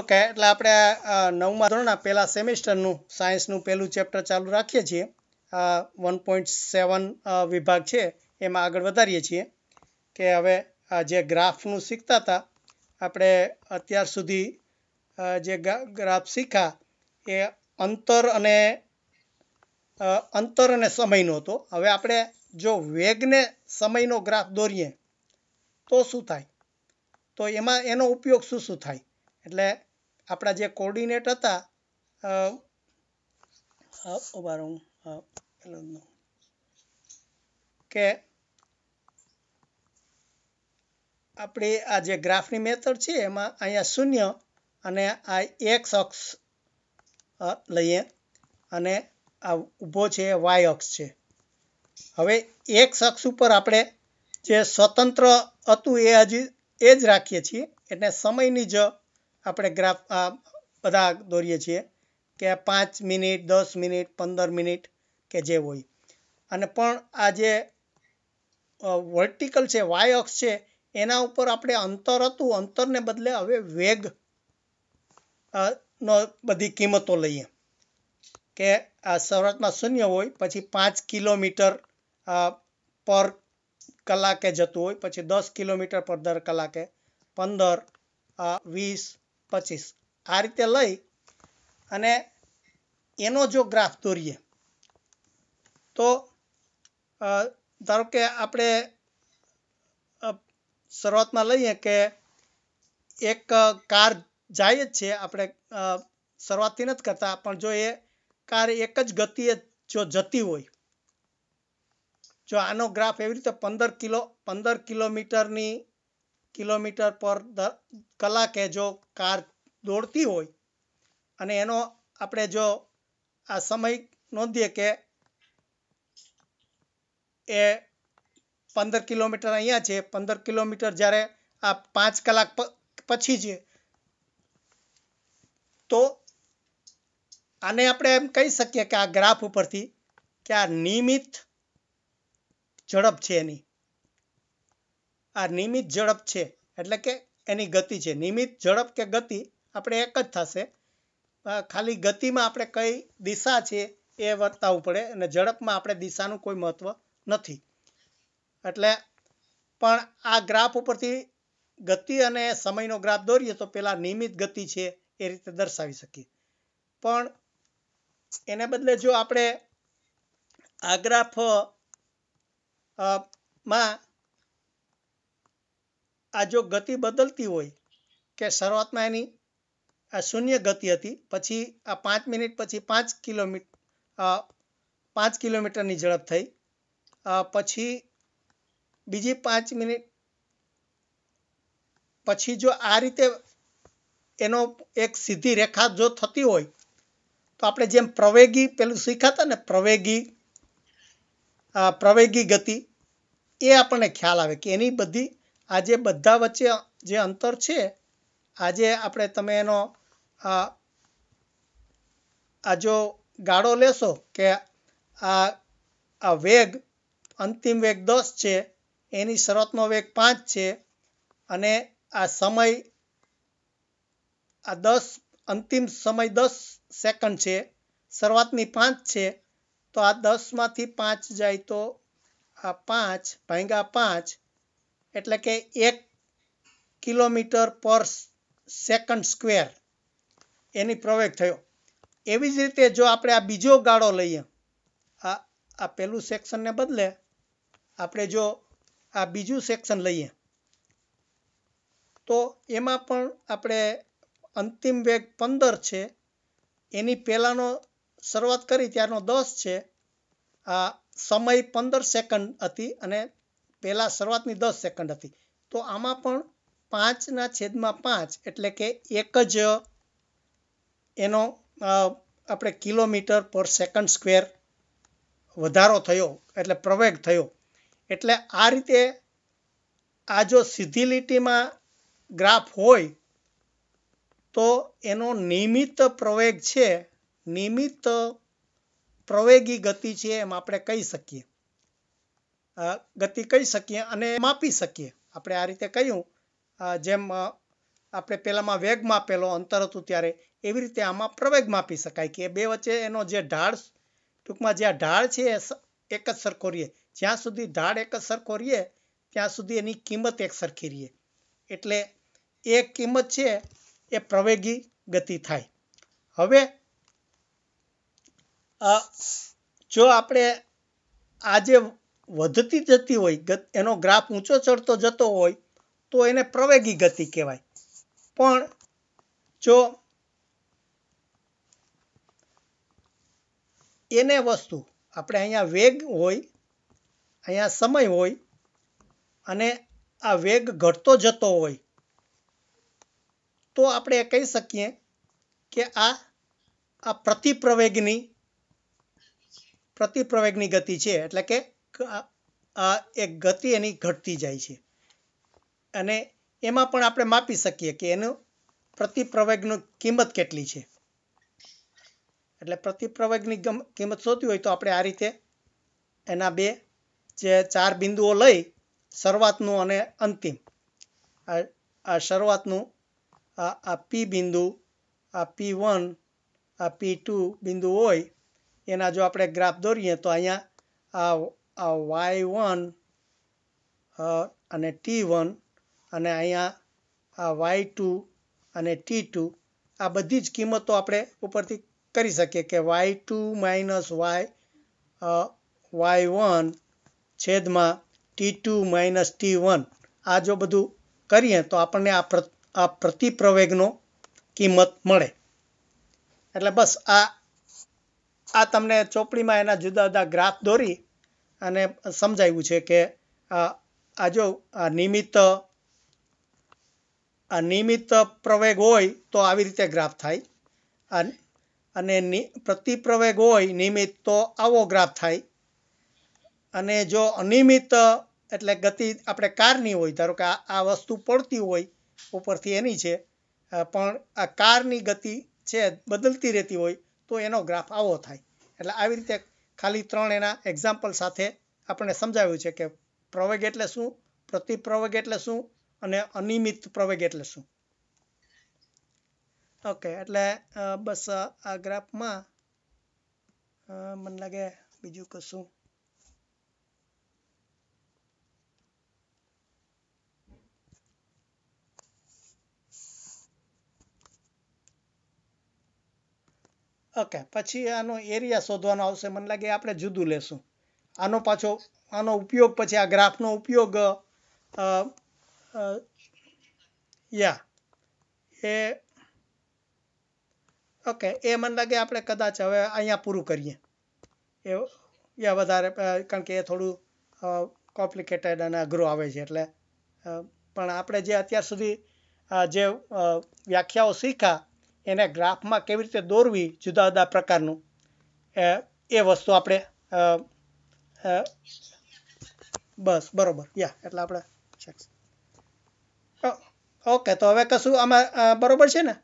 okay એટલે આપણે નવમા ધોરણના પહેલાં સેમિસ્ટરનું સાયન્સનું પહેલું ચેપ્ટર ચાલુ રાખીએ છીએ વન પોઈન્ટ સેવન વિભાગ છે એમાં આગળ વધારીએ છીએ કે હવે જે ગ્રાફનું શીખતા હતા આપણે અત્યાર સુધી જે ગ્રાફ શીખા એ અંતર અને અંતર અને સમયનો હતો હવે આપણે જો વેગને સમયનો ગ્રાફ દોરીએ તો શું થાય તો એમાં એનો ઉપયોગ શું શું થાય એટલે આપણા જે કોર્ડિનેટ હતા કે આપણી આ જે ગ્રાફની મેથડ છે એમાં અહીંયા શૂન્ય અને આ એક્સ અક્ષ લઈએ અને આ ઊભો છે એ વાય અક્ષ છે હવે એક્સ અક્ષ ઉપર આપણે જે સ્વતંત્ર હતું એ હજી એ જ રાખીએ છીએ એટલે સમયની જ આપણે ગ્રાફ આ બધા દોરીએ છીએ કે પાંચ મિનિટ દસ મિનિટ પંદર મિનિટ કે જે હોય અને પણ આ જે વર્ટિકલ છે વાય અક્ષ છે એના ઉપર આપણે અંતર હતું અંતરને બદલે હવે વેગ નો બધી કિંમતો લઈએ કે આ શરૂઆતમાં શૂન્ય હોય પછી પાંચ કિલોમીટર પર કલાકે જતું હોય પછી દસ કિલોમીટર પર દર કલાકે પંદર વીસ પચીસ આ રીતે લઈ અને એનો જો ગ્રાફ દોરીએ તો ધારો કે આપણે શરૂઆતમાં લઈએ કે એક કાર જાય જ છે આપણે શરૂઆતથી નથી કરતા પણ જો એ કાર એક જ ગતિએ જો જતી હોય જો આનો ગ્રાફ એવી રીતે પંદર કિલો પંદર કિલોમીટરની કિલોમીટર પર કલાકે જો કાર દોડતી હોય અને એનો આપણે જો આ સમય નોંધીએ કે એ પંદર કિલોમીટર અહીંયા છે પંદર કિલોમીટર જ્યારે આ પાંચ કલાક પછી છે તો આને આપણે એમ કહી શકીએ કે આ ગ્રાફ ઉપરથી કે આ નિયમિત ઝડપ છે એની આ નિયમિત ઝડપ છે એટલે કે એની ગતિ છે નિયમિત ઝડપ કે ગતિ આપણે એક જ થશે ખાલી ગતિમાં આપણે કઈ દિશા છે એ વર્તાવવું પડે અને ઝડપમાં આપણે દિશાનું કોઈ મહત્વ નથી એટલે પણ આ ગ્રાફ ઉપરથી ગતિ અને સમયનો ગ્રાફ દોરીએ તો પેલા નિયમિત ગતિ છે એ રીતે દર્શાવી શકીએ પણ એને બદલે જો આપણે આ ગ્રાફ માં આ જો ગતિ બદલતી હોય કે શરૂઆતમાં એની આ શૂન્ય ગતિ હતી પછી આ પાંચ મિનિટ પછી પાંચ કિલોમીટર પાંચ કિલોમીટરની ઝડપ થઈ પછી બીજી પાંચ મિનિટ પછી જો આ રીતે એનો એક સીધી રેખા જો થતી હોય તો આપણે જેમ પ્રવેગી પેલું શીખાતા ને પ્રવેગી પ્રવેગી ગતિ એ આપણને ખ્યાલ આવે કે એની બધી આજે બધા વચ્ચે જે અંતર છે આજે આપણે તમે એનો આ જો ગાળો લેશો કે આ આ વેગ અંતિમ વેગ દસ છે એની શરતનો વેગ પાંચ છે અને આ સમય આ દસ અંતિમ સમય દસ સેકન્ડ છે શરૂઆતની પાંચ છે તો આ દસમાંથી પાંચ જાય તો આ પાંચ ભાંગા પાંચ એટલે કે એક કિલોમીટર પર સેકન્ડ સ્ક્વેર એની પ્રવેગ થયો એવી જ રીતે જો આપણે આ બીજો ગાળો લઈએ આ આ પહેલું સેક્શનને બદલે આપણે જો આ બીજું સેક્શન લઈએ તો એમાં પણ આપણે અંતિમ વેગ પંદર છે એની પહેલાંનો શરૂઆત કરી ત્યારનો દસ છે આ સમય પંદર સેકન્ડ હતી અને પહેલાં શરૂઆતની દસ સેકન્ડ હતી તો આમાં પણ પાંચના છેદમાં પાંચ એટલે કે એક જ એનો આપણે કિલોમીટર પર સેકન્ડ સ્ક્વેર વધારો થયો એટલે પ્રવેગ થયો એટલે આ રીતે આ જો સીધી લીટીમાં ગ્રાફ હોય તો એનો નિયમિત પ્રવેગ છે નિયમિત પ્રવેગી ગતિ છે એમ આપણે કહી શકીએ ગતિ કહી શકીએ અને માપી શકીએ આપણે આ રીતે કહ્યું જેમ આપણે પહેલાંમાં વેગ માપેલો અંતર હતું ત્યારે એવી રીતે આમાં પ્રવેગ માપી શકાય કે બે વચ્ચે એનો જે ઢાળ ટૂંકમાં જ્યાં ઢાળ છે એ એક જ સરખો રહીએ જ્યાં સુધી ઢાળ એક જ સરખો રહીએ ત્યાં સુધી એની કિંમત એક સરખી રહીએ એટલે એ કિંમત છે એ પ્રવેગી ગતિ થાય હવે જો આપણે આજે વધતી જતી હોય એનો ગ્રાફ ઊંચો ચડતો જતો હોય તો એને પ્રવેગી ગતિ કહેવાય પણ જો એને વસ્તુ આપણે અહીંયા વેગ હોય અહીંયા સમય હોય અને આ વેગ ઘટતો જતો હોય તો આપણે કહી શકીએ કે આ આ પ્રતિપ્રવેગની પ્રતિપ્રવેગની ગતિ છે એટલે કે આ એક ગતિ એની ઘટતી જાય છે અને એમાં પણ આપણે માપી શકીએ કે એનું પ્રતિપ્રવેગનું કિંમત કેટલી છે એટલે પ્રતિપ્રવેગની કિંમત શોધવી હોય તો આપણે આ રીતે એના બે જે ચાર બિંદુઓ લઈ શરૂઆતનું અને અંતિમ આ શરૂઆતનું આ પી બિંદુ આ પી વન આ પી ટુ બિંદુ હોય એના જો આપણે ગ્રાફ દોરીએ તો અહીંયા આ આ વાય વન અને ટી વન અને અહીંયા આ વાય ટુ અને ટી ટુ આ બધી જ કિંમતો આપણે ઉપરથી કરી શકીએ કે Y two minus Y Y one છેદમાં T two minus T one આ જો બધું કરીએ તો આપણને આ પ્ર આ પ્રતિપ્રવેગનો કિંમત મળે એટલે બસ આ આ તમને ચોપડીમાં એના જુદા જુદા ગ્રાફ દોરી અને સમજાવ્યું છે કે આ જો આ નિયમિત આ નિયમિત પ્રવેગ હોય તો આવી રીતે ગ્રાફ થાય અને પ્રતિપ્રવેગ હોય નિયમિત તો આવો ગ્રાફ થાય અને જો અનિયમિત એટલે ગતિ આપણે કારની હોય ધારો કે આ વસ્તુ પડતી હોય ઉપરથી એની છે પણ આ કારની ગતિ છે બદલતી રહેતી હોય તો એનો ગ્રાફ આવો થાય એટલે આવી રીતે ખાલી ત્રણ એના એક્ઝામ્પલ સાથે આપણે સમજાવ્યું છે કે પ્રવેગ એટલે શું પ્રતિપ્રવેગ એટલે શું અને અનિયમિત પ્રવેગ એટલે શું ઓકે એટલે બસ આ ગ્રાફમાં મને લાગે બીજું કશું ઓકે પછી આનો એરિયા શોધવાનો આવશે મને લાગે આપણે જુદું લેશું આનો પાછો આનો ઉપયોગ પછી આ ગ્રાફનો ઉપયોગ યા એ ઓકે એ મને લાગે આપણે કદાચ હવે અહીંયા પૂરું કરીએ એ યા વધારે કારણ કે એ થોડું કોમ્પ્લિકેટેડ અને અઘરું આવે છે એટલે પણ આપણે જે અત્યાર સુધી જે વ્યાખ્યાઓ શીખ્યા એને ગ્રાફમાં કેવી રીતે દોરવી જુદા જુદા પ્રકારનું એ વસ્તુ આપણે બસ બરોબર યા એટલે આપણે ઓકે તો હવે કશું આમાં બરોબર છે ને